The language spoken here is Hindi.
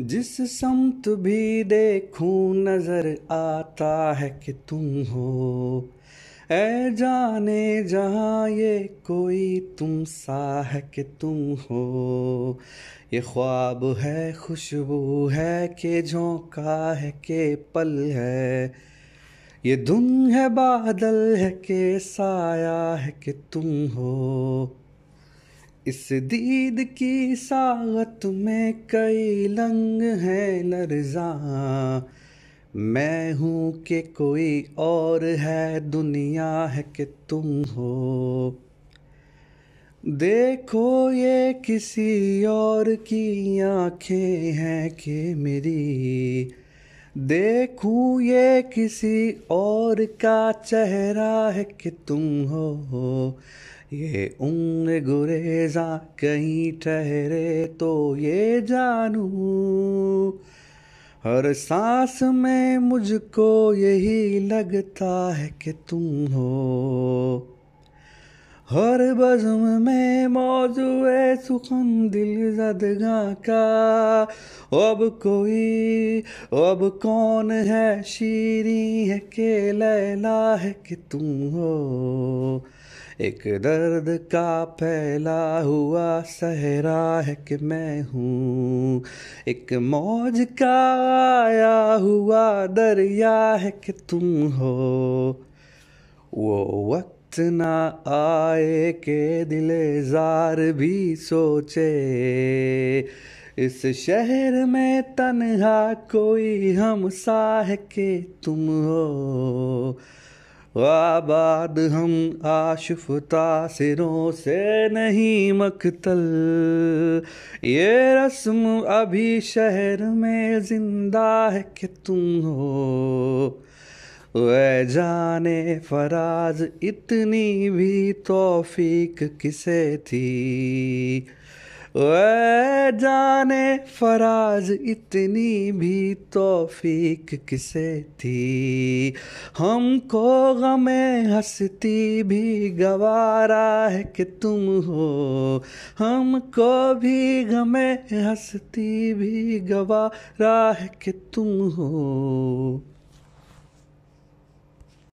जिस समत भी देखूं नजर आता है कि तुम हो ऐ जाने जहाँ ये कोई तुम सा है कि तुम हो ये ख्वाब है खुशबू है कि झोंका है के पल है ये धुन है बादल है के साया है कि तुम हो इस दीद की सागत में कई लंग है लर्जा मैं हूँ कि कोई और है दुनिया है कि तुम हो देखो ये किसी और की आंखें हैं कि मेरी देखूं ये किसी और का चेहरा है कि तुम हो ये उम्र गुरेजा कहीं ठहरे तो ये जानू हर सांस में मुझको यही लगता है कि तुम हो हर बज़म में मौजू सुखन दिल जदगा का अब कोई अब कौन है शीरी है के लैला है कि तुम हो एक दर्द का फैला हुआ सहरा है कि मैं हूँ एक मौज का आया हुआ दरिया है कि तुम हो वो वक्त इतना आए के दिले जार भी सोचे इस शहर में तनहा कोई हम साह के तुम हो आबाद हम आशफता सिरों से नहीं मकतल ये रस्म अभी शहर में जिंदा है कि तुम हो वह जाने फराज इतनी भी तोफीक किसे थी वह जाने फराज इतनी भी तोफीक किसे थी हमको गमे हंसती भी गवारा है कि तुम हो हमको भी गमे हंसती भी गवारा है कि तुम हो